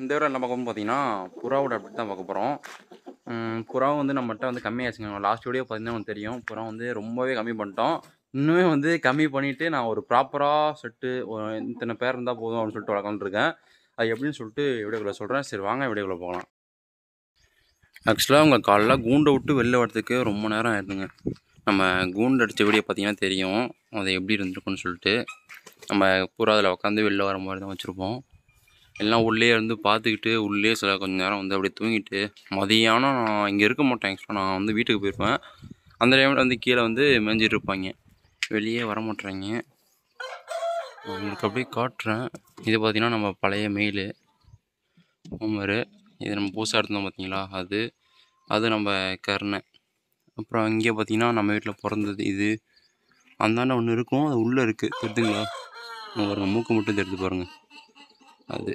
இந்த விட என்ன பார்க்க பார்த்தீங்கன்னா புறாவோட அப்டேட் தான் பார்க்க போகிறோம் புறா வந்து நம்மகிட்ட வந்து கம்மியாச்சுங்க லாஸ்ட் வீடியோ பார்த்தீங்கன்னா உங்களுக்கு தெரியும் புறா வந்து ரொம்பவே கம்மி பண்ணிட்டோம் இன்னுமே வந்து கம்மி பண்ணிவிட்டு நான் ஒரு ப்ராப்பராக செட்டு இத்தனை பேர் இருந்தால் போதும் அப்படின்னு சொல்லிட்டு வளர்க்கணுருக்கேன் அது எப்படின்னு சொல்லிட்டு வீடியோக்குள்ளே சொல்கிறேன் சரி வாங்க வீடியோக்குள்ளே போகலாம் ஆக்சுவலாக உங்கள் காலைல கூண்டை விட்டு வெளில வரத்துக்கு ரொம்ப நேரம் ஆயிடுதுங்க நம்ம கூண்டு அடித்த வீடியோ பார்த்தீங்கன்னா தெரியும் அது எப்படி இருந்திருக்குன்னு சொல்லிட்டு நம்ம புறா அதில் உட்காந்து வெளில வர மாதிரி தான் வச்சுருப்போம் எல்லாம் உள்ளே இருந்து பார்த்துக்கிட்டு உள்ளே சில கொஞ்ச நேரம் வந்து அப்படியே தூங்கிட்டு மதியானம் நான் இங்கே இருக்க மாட்டேன் ஆக்சுவலாக நான் வந்து வீட்டுக்கு போயிருப்பேன் அந்த டைமில் வந்து கீழே வந்து மேஞ்சிட்டு இருப்பாங்க வெளியே வர மாட்டேறாங்க உங்களுக்கு அப்படியே காட்டுறேன் இது பார்த்திங்கன்னா நம்ம பழைய மெயில் ஹோமரு இது நம்ம பூசா எடுத்தோம் பார்த்தீங்களா அது அது நம்ம கருணை அப்புறம் இங்கே பார்த்தீங்கன்னா நம்ம வீட்டில் பிறந்தது இது அந்தாண்ட ஒன்று இருக்கும் அது உள்ளே இருக்குது தெரியுதுங்களா பாருங்கள் மூக்கு மட்டும் தெரிஞ்சு பாருங்கள் அது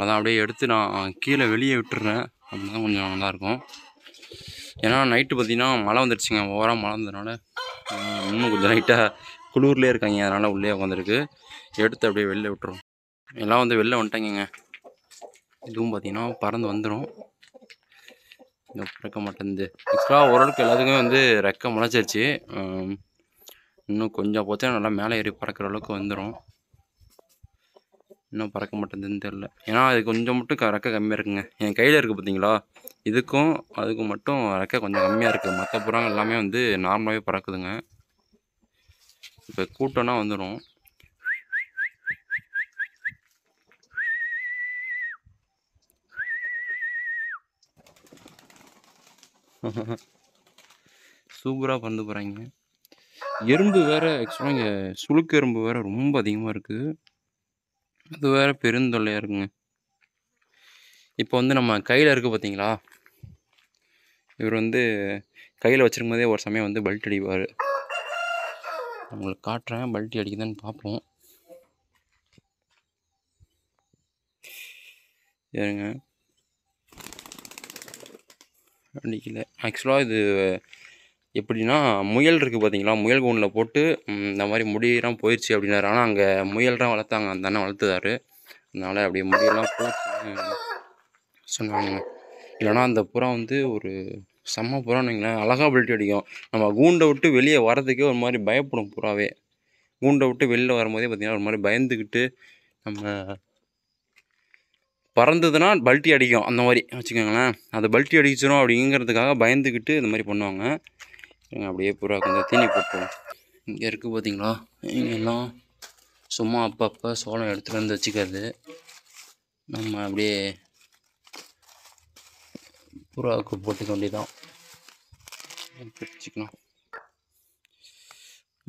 அதான் அப்படியே எடுத்து நான் கீழே வெளியே விட்டுறேன் அப்படின்னா தான் கொஞ்சம் நல்லாயிருக்கும் ஏன்னா நைட்டு பார்த்திங்கன்னா மழை வந்துடுச்சுங்க ஓவராக மழை வந்ததுனால இன்னும் கொஞ்சம் லைட்டாக குளூர்லேயே இருக்காங்க அதனால் உள்ளே உட்காந்துருக்கு எடுத்து அப்படியே வெளில விட்டுரும் எல்லாம் வந்து வெளில வந்துட்டேங்க இதுவும் பார்த்திங்கன்னா பறந்து வந்துடும் பிறக்க மாட்டேன் ஆக்சுவலாக ஓரளவுக்கு எல்லாத்துக்குமே வந்து ரெக்க முளைச்சிருச்சு இன்னும் கொஞ்சம் போச்சா நல்லா மேலே ஏறி பறக்கிற அளவுக்கு வந்துடும் இன்னும் பறக்க மாட்டேங்குதுன்னு தெரில ஏன்னா அது கொஞ்சம் மட்டும் ரெக்கை கம்மியாக இருக்குங்க என் கையில் இருக்குது பார்த்தீங்களா இதுக்கும் அதுக்கும் மட்டும் ரெக்கை கொஞ்சம் கம்மியாக இருக்குது மற்ற புறாங்க எல்லாமே வந்து நார்மலாகவே பறக்குதுங்க இப்போ கூட்டம்னா வந்துடும் சூப்பராக பறந்து போகிறாங்க எறும்பு வேறு ஆக்சுவலாக இங்கே சுளுக்கு எறும்பு வேறு ரொம்ப அதிகமாக இருக்குது அது வேறு பெருந்தொல்லையாக இருக்குங்க இப்போ வந்து நம்ம கையில் இருக்குது பார்த்தீங்களா இவர் வந்து கையில் வச்சிருக்கும் போதே ஒரு சமயம் வந்து பல்ட் அடிப்பார் உங்களுக்கு காட்டுறேன் பல்ட்டி அடிக்குதான்னு பார்ப்போம் ஏறுங்க அடிக்கல ஆக்சுவலாக இது எப்படின்னா முயல் இருக்குது பார்த்தீங்களா முயல் கூண்டில் போட்டு இந்த மாதிரி முடியெல்லாம் போயிடுச்சு அப்படின்னாரு ஆனால் அங்கே முயல்லாம் வளர்த்தாங்க அந்த அண்ணன் வளர்த்துதாரு அதனால் அப்படியே முடியெல்லாம் போச்சுன்னு சொன்னாங்க இல்லைனா அந்த புறா வந்து ஒரு செம்ம புறான்னு வைங்களேன் அழகாக பில்ட்டி அடிக்கும் நம்ம கூண்டை விட்டு வெளியே வரதுக்கே ஒரு மாதிரி பயப்படும் புறாவே கூண்டை விட்டு வெளியில் வரும்போதே பார்த்திங்கன்னா ஒரு மாதிரி பயந்துக்கிட்டு நம்ம பறந்ததுன்னா பல்ட்டி அடிக்கும் அந்த மாதிரி வச்சுக்கோங்களேன் அதை பல்ட்டி அடிச்சிடும் அப்படிங்கிறதுக்காக பயந்துக்கிட்டு இந்த மாதிரி பண்ணுவாங்க அப்படியே பூரா கொஞ்சம் தீனி போட்டுருவோம் இங்கே இருக்குது பார்த்தீங்களா இங்கெல்லாம் சும்மா அப்பப்போ சோளம் எடுத்துகிட்டு வந்து வச்சுக்கிறது நம்ம அப்படியே பூராவுக்கு போட்டுக்க வேண்டியதான் பிடிச்சிக்கலாம்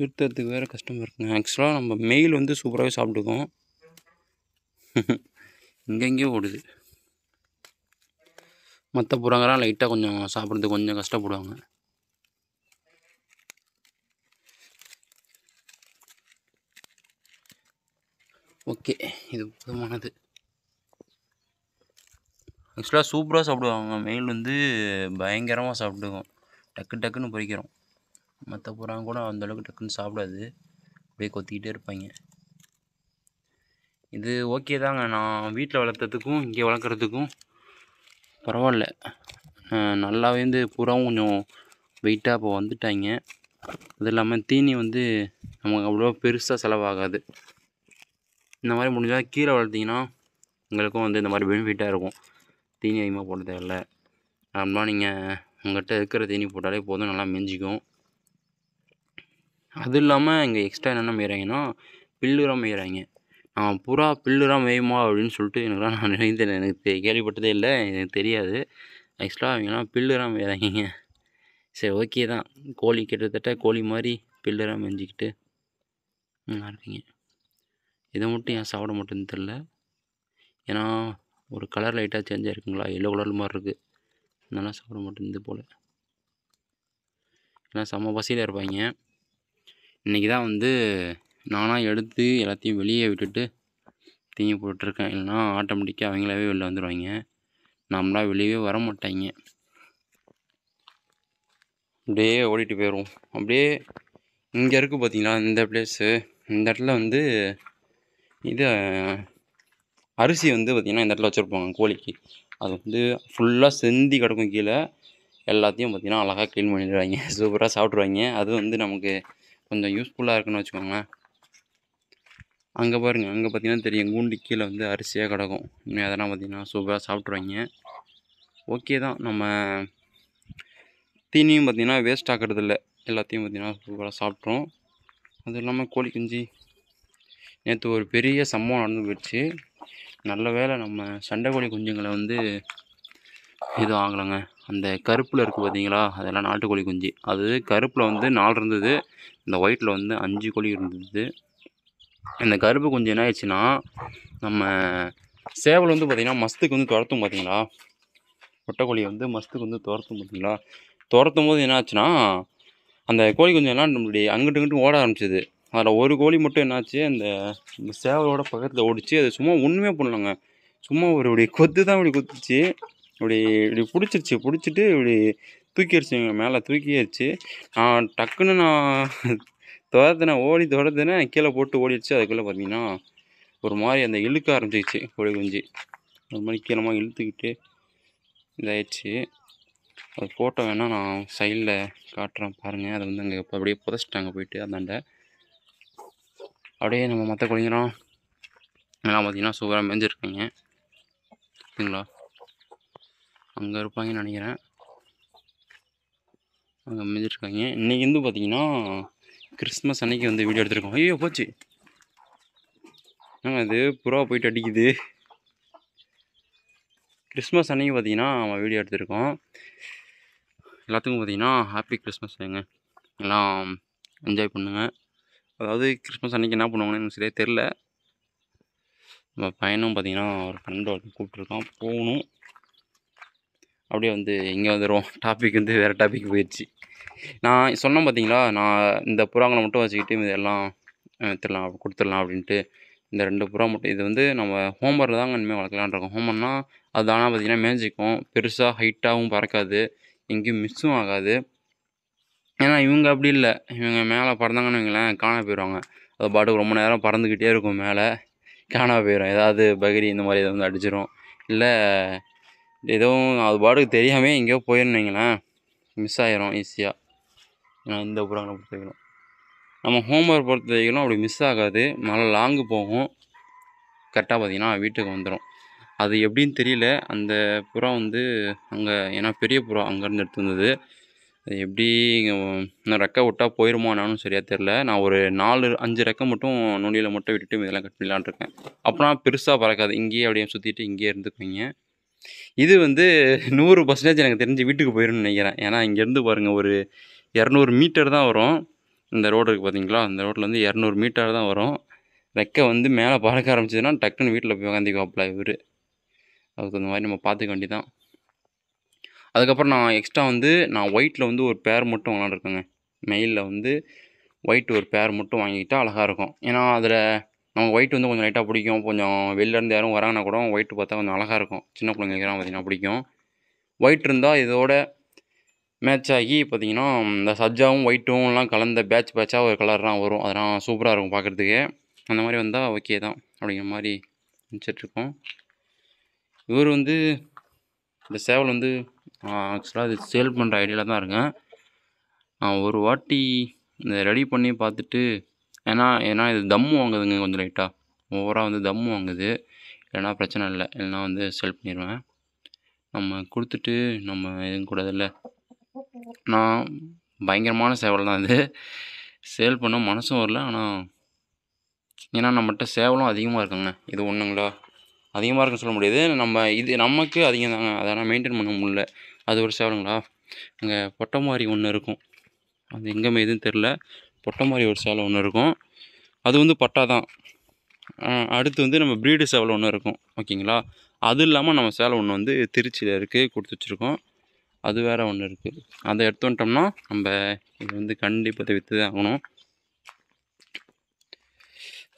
நிறுத்துறதுக்கு வேறு கஷ்டமாக இருக்குங்க ஆக்சுவலாக நம்ம மெயில் வந்து சூப்பராகவே சாப்பிட்டுக்கோம் இங்கெங்கேயும் ஓடுது மற்ற புறாங்கெல்லாம் லைட்டாக கொஞ்சம் சாப்பிட்றது கொஞ்சம் கஷ்டப்படுவாங்க ஓகே இது போதுமானது ஆக்சுவலாக சூப்பராக சாப்பிடுவாங்க மெயில் வந்து பயங்கரமாக சாப்பிடுவோம் டக்கு டக்குன்னு பொறிக்கிறோம் மற்ற புறாங்க கூட அந்தளவுக்கு டக்குன்னு சாப்பிடாது அப்படியே கொத்திக்கிட்டே இருப்பாங்க இது ஓகே தாங்க நான் வீட்டில் வளர்த்ததுக்கும் இங்கே வளர்க்குறதுக்கும் பரவாயில்ல நல்லாவே வந்து புறாவும் கொஞ்சம் வெயிட்டாக இப்போ வந்துட்டாங்க அது இல்லாமல் தீனி வந்து நமக்கு அவ்வளோ பெருசாக செலவாகாது இந்த மாதிரி முடிஞ்சால் கீரை வளர்த்திங்கன்னா உங்களுக்கும் வந்து இந்த மாதிரி பெனிஃபிட்டாக இருக்கும் தீனி அதிகமாக போட தேவையில்ல அப்படின்னா நீங்கள் உங்கள்கிட்ட இருக்கிற தீனி போட்டாலே போதும் நல்லா மிஞ்சிக்கும் அது இல்லாமல் இங்கே எக்ஸ்ட்ரா என்னென்ன மேய்கிறாங்கன்னா பில்லுரம் மேய்கிறாங்க நான் புறா பில்லுரம் மேயுமா அப்படின்னு சொல்லிட்டு எனக்குலாம் நான் நினைத்தேன் எனக்கு கேள்விப்பட்டதே இல்லை எனக்கு தெரியாது ஆக்சுவலாக அவங்கலாம் பில்லுரம் மேய்றாங்க சரி ஓகே தான் கோழி கிட்டத்தட்ட கோழி மாதிரி பில்லுரம் மெஞ்சிக்கிட்டு நல்லா இருக்கீங்க இதை மட்டும் ஏன் சாப்பிட மாட்டேன்னு தெரில ஏன்னா ஒரு கலர் லைட்டாக சேஞ்ச் ஆகிருக்குங்களா எல்லோ கலர் மாதிரி இருக்குது நல்லா சாப்பிட மாட்டேன் போல் ஏன்னா செம்ம பசியில் இருப்பாங்க இன்றைக்கி தான் வந்து நானாக எடுத்து எல்லாத்தையும் வெளியே விட்டுட்டு தீங்கி போட்டுருக்கேன் இல்லைனா ஆட்டோமேட்டிக்காக அவங்களாவே வெளில வந்துடுவாங்க நம்மளா வெளியே வர மாட்டாங்க அப்படியே ஓடிட்டு போயிடும் அப்படியே இங்கே இருக்குது பார்த்தீங்களா இந்த பிளேஸு இந்த இடத்துல வந்து இது அரிசி வந்து பார்த்திங்கன்னா இந்த இடத்துல வச்சுருப்பாங்க கோழிக்கு அது வந்து ஃபுல்லாக செந்தி கிடக்கும் கீழே எல்லாத்தையும் பார்த்திங்கன்னா அழகாக க்ளீன் பண்ணிடுவாங்க சூப்பராக சாப்பிட்ருவாங்க அது வந்து நமக்கு கொஞ்சம் யூஸ்ஃபுல்லாக இருக்குன்னு வச்சுக்கோங்களேன் அங்கே பாருங்கள் அங்கே பார்த்தீங்கன்னா தெரியும் கூண்டு கீழே வந்து அரிசியாக கிடக்கும் இன்னும் எதனால் பார்த்திங்கன்னா சூப்பராக சாப்பிட்ருவாங்க ஓகே தான் நம்ம தீனியும் பார்த்திங்கன்னா வேஸ்ட் ஆக்கிறது இல்லை எல்லாத்தையும் பார்த்திங்கன்னா சூப்பராக சாப்பிட்றோம் அதுவும் இல்லாமல் கோழி குஞ்சு நேற்று ஒரு பெரிய சம்பவம் நடந்து போயிடுச்சு நல்ல வேலை நம்ம சண்டைக்கோழி குஞ்சுங்களை வந்து இது வாங்கலைங்க அந்த கருப்பில் இருக்குது பார்த்தீங்களா அதெல்லாம் நாட்டுக்கோழி குஞ்சு அது கருப்பில் வந்து நாலு இருந்தது இந்த ஒயிட்டில் வந்து அஞ்சு கோழி இருந்தது இந்த கருப்பு குஞ்சு என்ன ஆயிடுச்சுன்னா நம்ம சேவல் வந்து பார்த்திங்கன்னா மஸ்துக்கு வந்து துரத்தும் பார்த்தீங்களா முட்டைக்கோழியை வந்து மஸ்துக்கு வந்து துரத்தும் பார்த்தீங்களா துரத்தும் போது என்ன ஆச்சுன்னா அந்த கோழி குஞ்சு எல்லாம் நம்மளுடைய அங்கிட்டு இங்கிட்டு ஓட ஆரம்பிச்சிது அதில் ஒரு கோழி மட்டும் என்னாச்சு அந்த சேவலோட பக்கத்தில் ஓடிச்சு அது சும்மா ஒன்றுமே பண்ணலங்க சும்மா ஒரு இப்படி கொத்து தான் இப்படி கொத்துச்சு இப்படி இப்படி பிடிச்சிருச்சு பிடிச்சிட்டு இப்படி தூக்கிடுச்சுங்க மேலே தூக்கிடுச்சு நான் டக்குன்னு நான் துரத்துனேன் ஓடி துரத்துனேன் கீழே போட்டு ஓடிடுச்சு அதுக்குள்ளே பார்த்தீங்கன்னா ஒரு மாதிரி அந்த இழுக்க ஆரம்பிச்சிச்சு கோழி குஞ்சு ஒரு மாதிரி கீழமாக இழுத்துக்கிட்டு இதாயிடுச்சு அது ஃபோட்டோ வேணால் நான் சைடில் காட்டுறேன் பாருங்கள் அதை வந்து அங்கே அப்படியே புதைச்சிட்டாங்க போயிட்டு அண்டை அப்படியே நம்ம மற்ற குளிக்கிறோம் எல்லாம் பார்த்திங்கன்னா சூப்பராக மேஞ்சிருக்கீங்க ஓகேங்களா அங்கே இருப்பாங்கன்னு நினைக்கிறேன் அங்கே மேஞ்சிருக்காங்க இன்றைக்கி வந்து பார்த்திங்கன்னா கிறிஸ்மஸ் அன்னைக்கு வந்து வீடியோ எடுத்துருக்கோம் ஐயோ போச்சு நாங்கள் அது புறா போயிட்டு அடிக்குது கிறிஸ்மஸ் அன்னைக்கு பார்த்திங்கன்னா அவன் வீடியோ எடுத்திருக்கோம் எல்லாத்துக்கும் பார்த்திங்கன்னா ஹாப்பி கிறிஸ்மஸ் எல்லாம் என்ஜாய் பண்ணுங்கள் அதாவது கிறிஸ்மஸ் அன்றைக்கி என்ன பண்ணுவாங்கன்னு எனக்கு சரியாக தெரில நம்ம பையனும் பார்த்திங்கன்னா ஒரு பன்னெண்டு ஒருத்தன் கூப்பிட்ருக்கான் போகணும் அப்படியே வந்து இங்கே வந்துடும் டாபிக் வந்து வேறு டாபிக் போயிடுச்சு நான் சொன்னேன் பார்த்தீங்களா நான் இந்த புறாங்களை மட்டும் வச்சுக்கிட்டு இதெல்லாம் எடுத்துடலாம் கொடுத்துடலாம் அப்படின்ட்டு இந்த ரெண்டு புறா மட்டும் இது வந்து நம்ம ஹோம்பரில் தாங்க இனிமேல் வளர்க்கலான் இருக்கோம் ஹோம்ஒர்க்னால் அது ஆனால் பார்த்திங்கன்னா மேஞ்சிக்கும் பெருசாக ஹைட்டாகவும் பறக்காது எங்கேயும் மிஸ்ஸும் ஆகாது ஏன்னா இவங்க அப்படி இல்லை இவங்க மேலே பறந்தாங்கன்னு வைங்களேன் காணாம போயிடுவாங்க அது பாட்டுக்கு ரொம்ப நேரம் பறந்துக்கிட்டே இருக்கும் மேலே காணா போயிடும் ஏதாவது பகிரி இந்த மாதிரி எதாவது அடிச்சிடும் இல்லை எதுவும் அது பாட்டுக்கு தெரியாமல் எங்கேயோ போயிருந்தீங்களேன் மிஸ் ஆகிரும் ஈஸியாக நான் இந்த புறங்களை பொறுத்த வைக்கணும் நம்ம ஒர்க் பொறுத்த வரைக்கும் அப்படி மிஸ் ஆகாது நல்லா லாங்கு போகும் கரெக்டாக பார்த்திங்கன்னா வீட்டுக்கு வந்துடும் அது எப்படின்னு தெரியல அந்த புறா வந்து அங்கே ஏன்னா பெரிய புறா அங்கேருந்து எடுத்து வந்தது எப்படி ரெக்கை விட்டால் போயிருமானாலும் சரியாக தெரில நான் ஒரு நாலு அஞ்சு ரெக்கை மட்டும் நொடியில் மட்டும் விட்டுட்டு இதெல்லாம் கட் பண்ணலான்ட்ருக்கேன் அப்புறம் பெருசாக பறக்காது இங்கேயே அப்படியே சுற்றிட்டு இங்கேயே இருந்துக்குவீங்க இது வந்து நூறு பர்சன்டேஜ் எனக்கு தெரிஞ்சு வீட்டுக்கு போயிடும்னு நினைக்கிறேன் ஏன்னா இங்கேருந்து பாருங்கள் ஒரு இரநூறு மீட்டர் தான் வரும் இந்த ரோடு இருக்குது பார்த்தீங்களா இந்த ரோட்டில் வந்து இரநூறு மீட்டர் தான் வரும் ரெக்கை வந்து மேலே பறக்க ஆரம்பிச்சதுன்னா டக்குன்னு வீட்டில் போய் உக்காந்துக்குவாப்பில் இவர் அதுக்கு அந்த மாதிரி நம்ம பார்த்துக்க வேண்டியதான் அதுக்கப்புறம் நான் எக்ஸ்ட்ரா வந்து நான் ஒயிட்டில் வந்து ஒரு பேர் மட்டும் விளாண்டுருக்கேங்க மெயிலில் வந்து ஒயிட் ஒரு பேர் மட்டும் வாங்கிக்கிட்டால் அழகாக இருக்கும் ஏன்னா அதில் நம்ம ஒயிட் வந்து கொஞ்சம் லைட்டாக பிடிக்கும் கொஞ்சம் வெளிலேருந்து யாரும் வராங்கன்னா கூட ஒயிட் பார்த்தா கொஞ்சம் அழகாக இருக்கும் சின்ன பிள்ளைங்களுக்குலாம் பார்த்திங்கன்னா பிடிக்கும் ஒயிட் இருந்தால் இதோட மேட்ச் ஆகி பார்த்திங்கன்னா இந்த சஜ்ஜாவும் ஒயிட்டும்லாம் கலந்த பேட்ச் பேட்சாக ஒரு கலர்லாம் வரும் அதெல்லாம் சூப்பராக இருக்கும் பார்க்குறதுக்கு அந்த மாதிரி வந்தால் ஓகே தான் அப்படிங்கிற மாதிரி நினச்சிட்ருக்கோம் இவர் வந்து இந்த சேவல் வந்து ஆக்சுவலாக இது சேல் பண்ணுற ஐடியாவில் தான் இருக்கேன் நான் ஒரு வாட்டி இந்த ரெடி பண்ணி பார்த்துட்டு ஏன்னா ஏன்னா இது தம்மு வாங்குதுங்க கொஞ்சம் லைட்டாக ஓவராக வந்து தம்மு வாங்குது இல்லைனா பிரச்சனை இல்லை இல்லைனா வந்து சேல் பண்ணிடுவேன் நம்ம கொடுத்துட்டு நம்ம எதுவும் கூடாதுல்ல நான் பயங்கரமான சேவல் தான் இது சேல் பண்ண மனசும் வரல ஆனால் ஏன்னா நம்மகிட்ட சேவலும் அதிகமாக இருக்குங்க இது ஒன்றுங்களா அதிகமாக இருக்குன்னு சொல்ல முடியாது நம்ம இது நமக்கு அதிகம் தாங்க அதெல்லாம் மெயின்டைன் பண்ண முடில அது ஒரு சேவலுங்களா அங்கே பொட்டமாரி ஒன்று இருக்கும் அது எங்கே எதுன்னு தெரில பொட்டமாரி ஒரு சேலை ஒன்று இருக்கும் அது வந்து பட்டா தான் அடுத்து வந்து நம்ம ப்ரீடு சேவலை ஒன்று இருக்கும் ஓகேங்களா அது இல்லாமல் நம்ம சேலை ஒன்று வந்து திருச்சியில் இருக்குது கொடுத்து வச்சுருக்கோம் அது வேறு ஒன்று இருக்குது அதை எடுத்து வந்துட்டோம்னா நம்ம இது வந்து கண்டிப்பாக விற்று தான் ஆகணும்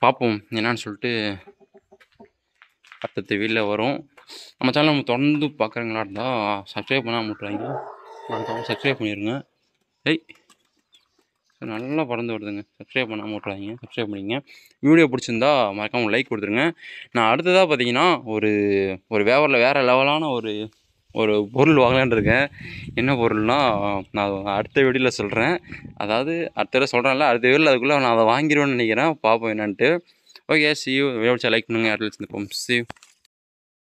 பார்ப்போம் என்னான்னு சொல்லிட்டு அடுத்தது வீடியோவில் வரும் நம்ம சேனல் நம்ம தொடர்ந்து பார்க்குறீங்களா இருந்தால் சப்ஸ்கிரைப் பண்ணால் முட்டுறாங்க மறக்காமல் சப்ஸ்கிரைப் பண்ணிடுங்க ஏய் நல்லா பறந்து வருதுங்க சப்ஸ்கிரைப் பண்ணாமல் விட்றாதீங்க சப்ஸ்கிரைப் பண்ணிங்க வீடியோ பிடிச்சிருந்தா மறக்காமல் லைக் கொடுத்துருங்க நான் அடுத்ததாக பார்த்தீங்கன்னா ஒரு ஒரு வேவரில் வேறு லெவலான ஒரு ஒரு பொருள் வாங்கலான்ருக்கேன் என்ன பொருள்னால் நான் அடுத்த வீடியோவில் சொல்கிறேன் அதாவது அடுத்த வீடியோ சொல்கிறேன்ல அடுத்த வீடியோவில் அதுக்குள்ளே நான் அதை வாங்கிடுவேன்னு நினைக்கிறேன் பார்ப்போம் என்னான்ட்டு Okay, oh, see you. We also like Nungar. Let's see you.